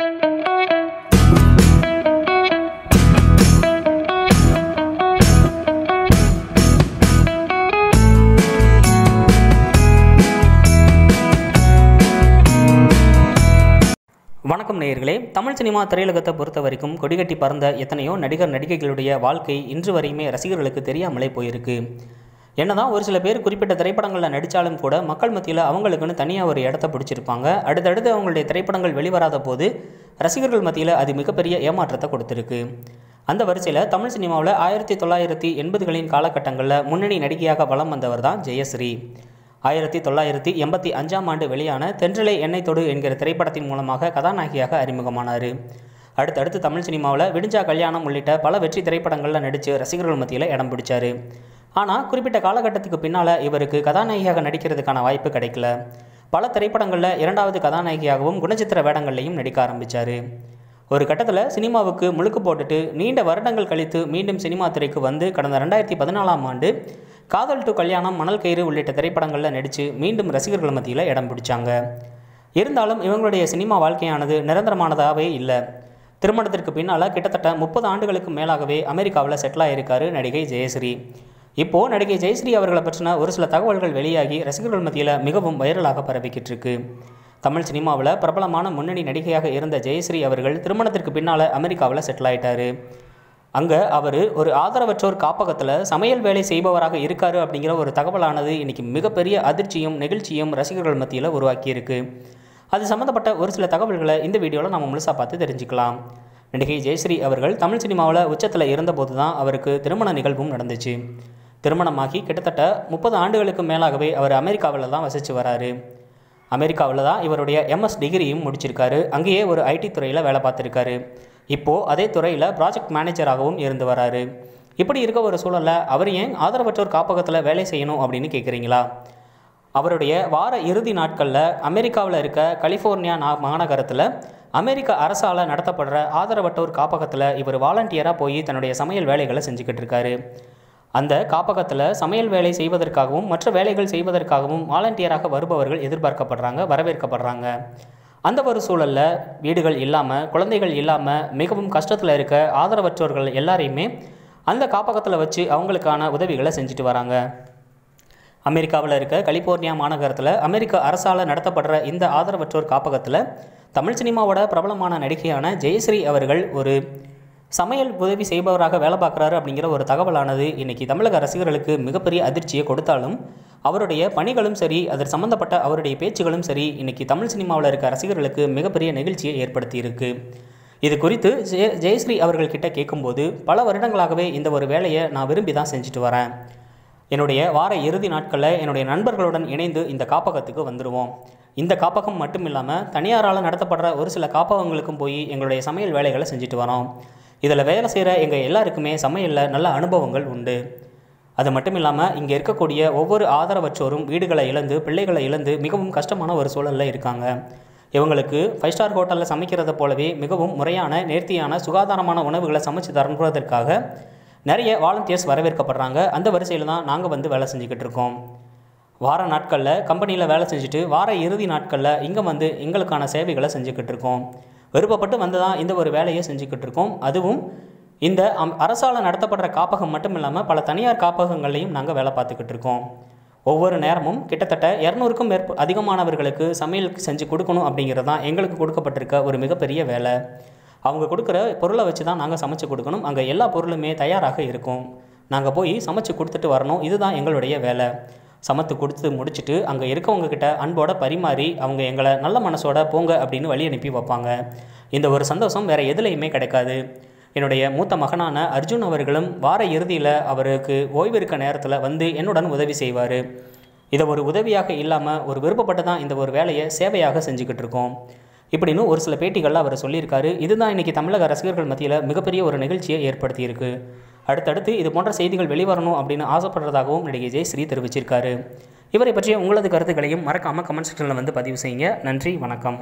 வணக்கம் நேயர்களே தமிழ் சினிமா திரையுலகத்தை பொறுத்த வரைக்கும் கொடிகட்டி பறந்த எத்தனையோ நடிகர் நடிகைகளுடைய வாழ்க்கை இன்று வரையுமே ரசிகர்களுக்கு தெரியாமலே போயிருக்கு என்னதான் ஒரு சில பேர் குறிப்பிட்ட திரைப்படங்களில் நடித்தாலும் கூட மக்கள் மத்தியில் அவங்களுக்குன்னு தனியாக ஒரு இடத்த பிடிச்சிருப்பாங்க அடுத்தடுத்து அவங்களுடைய திரைப்படங்கள் வெளிவராத போது ரசிகர்கள் மத்தியில் அது மிகப்பெரிய ஏமாற்றத்தை கொடுத்துருக்கு அந்த வரிசையில் தமிழ் சினிமாவில் ஆயிரத்தி தொள்ளாயிரத்தி எண்பதுகளின் காலகட்டங்களில் முன்னணி நடிகையாக வலம் வந்தவர் தான் ஜெயஸ்ரீ ஆயிரத்தி தொள்ளாயிரத்தி எண்பத்தி அஞ்சாம் ஆண்டு வெளியான தென்றலை எண்ணெய் தொடு என்கிற திரைப்படத்தின் மூலமாக கதாநாயகியாக அறிமுகமானார் அடுத்தடுத்து தமிழ் சினிமாவில் விடிஞ்சா கல்யாணம் உள்ளிட்ட பல வெற்றி திரைப்படங்களில் நடித்து ரசிகர்கள் மத்தியில் இடம் பிடிச்சார் ஆனால் குறிப்பிட்ட காலகட்டத்துக்கு பின்னால் இவருக்கு கதாநாயகியாக நடிக்கிறதுக்கான வாய்ப்பு கிடைக்கல பல திரைப்படங்களில் இரண்டாவது கதாநாயகியாகவும் குணச்சித்திர வேடங்கள்லையும் நடிக்க ஆரம்பித்தார் ஒரு கட்டத்தில் சினிமாவுக்கு முழுக்கு போட்டுட்டு நீண்ட வருடங்கள் கழித்து மீண்டும் சினிமா துறைக்கு வந்து கடந்த ரெண்டாயிரத்தி பதினாலாம் ஆண்டு காதல் டு கல்யாணம் மணல் கயிறு உள்ளிட்ட திரைப்படங்களில் நடித்து மீண்டும் ரசிகர்கள் மத்தியில் இடம் பிடிச்சாங்க இருந்தாலும் இவங்களுடைய சினிமா வாழ்க்கையானது நிரந்தரமானதாகவே இல்லை திருமணத்திற்கு பின்னால் கிட்டத்தட்ட முப்பது ஆண்டுகளுக்கு மேலாகவே அமெரிக்காவில் செட்டில் ஆகியிருக்காரு நடிகை ஜெயஸ்ரீ இப்போது நடிகை ஜெயஸ்ரீ அவர்களை பற்றின ஒரு சில தகவல்கள் வெளியாகி ரசிகர்கள் மத்தியில் மிகவும் வைரலாக பரவிக்கிட்டு இருக்கு தமிழ் சினிமாவில் பிரபலமான முன்னணி நடிகையாக இருந்த ஜெயஸ்ரீ அவர்கள் திருமணத்திற்கு பின்னால் அமெரிக்காவில் செட்டில் ஆயிட்டார் அங்கே அவர் ஒரு ஆதரவற்றோர் காப்பகத்தில் சமையல் வேலை செய்பவராக இருக்கார் அப்படிங்கிற ஒரு தகவலானது இன்றைக்கி மிகப்பெரிய அதிர்ச்சியும் நெகிழ்ச்சியும் ரசிகர்கள் மத்தியில் உருவாக்கியிருக்கு அது சம்மந்தப்பட்ட ஒரு சில தகவல்களை இந்த வீடியோவில் நம்ம முழுசாக பார்த்து தெரிஞ்சுக்கலாம் நடிகை ஜெயஸ்ரீ அவர்கள் தமிழ் சினிமாவில் உச்சத்தில் இருந்தபோது தான் அவருக்கு திருமண நிகழ்வும் நடந்துச்சு திருமணமாகி கிட்டத்தட்ட முப்பது ஆண்டுகளுக்கு மேலாகவே அவர் அமெரிக்காவில் தான் வசித்து வராரு அமெரிக்காவில் தான் இவருடைய எம்எஸ் டிகிரியும் முடிச்சிருக்காரு அங்கேயே ஒரு ஐடி துறையில் வேலை பார்த்துருக்காரு இப்போது அதே துறையில் ப்ராஜெக்ட் மேனேஜராகவும் இருந்து வராரு இப்படி இருக்க ஒரு சூழலில் அவர் ஏன் ஆதரவற்றோர் காப்பகத்தில் வேலை செய்யணும் அப்படின்னு கேட்குறீங்களா அவருடைய வார இறுதி நாட்களில் அமெரிக்காவில் இருக்க கலிஃபோர்னியா நா மாநகரத்தில் அமெரிக்க அரசால் நடத்தப்படுற ஆதரவற்றோர் காப்பகத்தில் இவர் வாலண்டியராக போய் தன்னுடைய சமையல் வேலைகளை செஞ்சுக்கிட்டு இருக்காரு அந்த காப்பகத்தில் சமையல் வேலை செய்வதற்காகவும் மற்ற வேலைகள் செய்வதற்காகவும் வாலண்டியராக வருபவர்கள் எதிர்பார்க்கப்படுறாங்க வரவேற்கப்படுறாங்க அந்த ஒரு சூழலில் வீடுகள் இல்லாமல் குழந்தைகள் இல்லாமல் மிகவும் கஷ்டத்தில் இருக்க ஆதரவற்றோர்கள் எல்லாரையுமே அந்த காப்பகத்தில் வச்சு அவங்களுக்கான உதவிகளை செஞ்சுட்டு வராங்க அமெரிக்காவில் இருக்க கலிஃபோர்னியா மாநகரத்தில் அமெரிக்க அரசால் நடத்தப்படுற இந்த ஆதரவற்றோர் காப்பகத்தில் தமிழ் சினிமாவோட பிரபலமான நடிகையான ஜெயஸ்ரீ அவர்கள் ஒரு சமையல் உதவி செய்பவராக வேலை பார்க்குறாரு அப்படிங்கிற ஒரு தகவலானது இன்றைக்கி தமிழக ரசிகர்களுக்கு மிகப்பெரிய அதிர்ச்சியை கொடுத்தாலும் அவருடைய பணிகளும் சரி அதில் சம்மந்தப்பட்ட அவருடைய பேச்சுகளும் சரி இன்றைக்கி தமிழ் சினிமாவில் இருக்க ரசிகர்களுக்கு மிகப்பெரிய நிகழ்ச்சியை ஏற்படுத்தியிருக்கு இது குறித்து ஜெய ஜெயஸ்ரீ அவர்கள்கிட்ட கேட்கும்போது பல வருடங்களாகவே இந்த ஒரு வேலையை நான் விரும்பி தான் செஞ்சுட்டு வரேன் என்னுடைய வார இறுதி நாட்களில் என்னுடைய நண்பர்களுடன் இணைந்து இந்த காப்பகத்துக்கு வந்துடுவோம் இந்த காப்பகம் மட்டும் இல்லாமல் தனியாரால் நடத்தப்படுற ஒரு சில காப்பகங்களுக்கும் போய் எங்களுடைய சமையல் வேலைகளை செஞ்சுட்டு வரோம் இதில் வேலை செய்கிற எங்கள் எல்லாருக்குமே சமையலில் நல்ல அனுபவங்கள் உண்டு அது மட்டும் இல்லாமல் இங்கே இருக்கக்கூடிய ஒவ்வொரு ஆதரவற்றோரும் வீடுகளை இழந்து பிள்ளைகளை இழந்து மிகவும் கஷ்டமான ஒரு சூழலில் இருக்காங்க இவங்களுக்கு ஃபைவ் ஸ்டார் ஹோட்டலில் சமைக்கிறத போலவே மிகவும் முறையான நேர்த்தியான சுகாதாரமான உணவுகளை சமைச்சு தரன்றதற்காக நிறைய வாலண்டியர்ஸ் வரவேற்கப்படுறாங்க அந்த வரிசையில் தான் நாங்கள் வந்து வேலை செஞ்சுக்கிட்டு இருக்கோம் வார நாட்களில் கம்பெனியில் வேலை செஞ்சுட்டு வார இறுதி நாட்களில் இங்கே வந்து எங்களுக்கான சேவைகளை செஞ்சுக்கிட்டு இருக்கோம் விருப்பப்பட்டு வந்து தான் இந்த ஒரு வேலையை செஞ்சுக்கிட்டு இருக்கோம் அதுவும் இந்த அரசால் நடத்தப்படுற காப்பகம் மட்டும் இல்லாமல் பல தனியார் காப்பகங்கள்லையும் நாங்கள் வேலை பார்த்துக்கிட்டு இருக்கோம் ஒவ்வொரு நேரமும் கிட்டத்தட்ட இரநூறுக்கும் மேற்ப அதிகமானவர்களுக்கு சமையல் செஞ்சு கொடுக்கணும் அப்படிங்கிறது தான் எங்களுக்கு கொடுக்கப்பட்டிருக்க ஒரு மிகப்பெரிய வேலை அவங்க கொடுக்குற பொருளை வச்சு தான் நாங்கள் சமைச்சு கொடுக்கணும் அங்கே எல்லா பொருளுமே தயாராக இருக்கும் நாங்கள் போய் சமைச்சு கொடுத்துட்டு வரணும் இதுதான் எங்களுடைய வேலை சமத்து கொடுத்து முடிச்சுட்டு அங்கே இருக்கவங்க கிட்ட அன்போட பரிமாறி அவங்க எங்களை நல்ல மனசோட போங்க அப்படின்னு வழி அனுப்பி வைப்பாங்க இந்த ஒரு சந்தோஷம் வேறு எதுலேயுமே கிடைக்காது என்னுடைய மூத்த மகனான அர்ஜுன் அவர்களும் வார இறுதியில் அவருக்கு ஓய்வு இருக்க நேரத்தில் வந்து என்னுடன் உதவி செய்வார் இதை ஒரு உதவியாக இல்லாமல் ஒரு விருப்பப்பட்டு தான் இந்த ஒரு வேலையை சேவையாக செஞ்சுக்கிட்டு இருக்கோம் இப்படின்னு ஒரு சில பேட்டிகளில் அவர் சொல்லியிருக்காரு இதுதான் இன்றைக்கி தமிழக ரசிகர்கள் மத்தியில் மிகப்பெரிய ஒரு நிகழ்ச்சியை ஏற்படுத்தியிருக்கு அடுத்தடுத்து இது போன்ற செய்திகள் வெளிவரணும் அப்படின்னு ஆசைப்படுறதாகவும் நடிகை ஜெயஸ்ரீ தெரிவிச்சிருக்காரு இவரை பற்றிய உங்களது கருத்துக்களையும் மறக்காமல் கமெண்ட் செக்ஷனில் வந்து பதிவு செய்யுங்க நன்றி வணக்கம்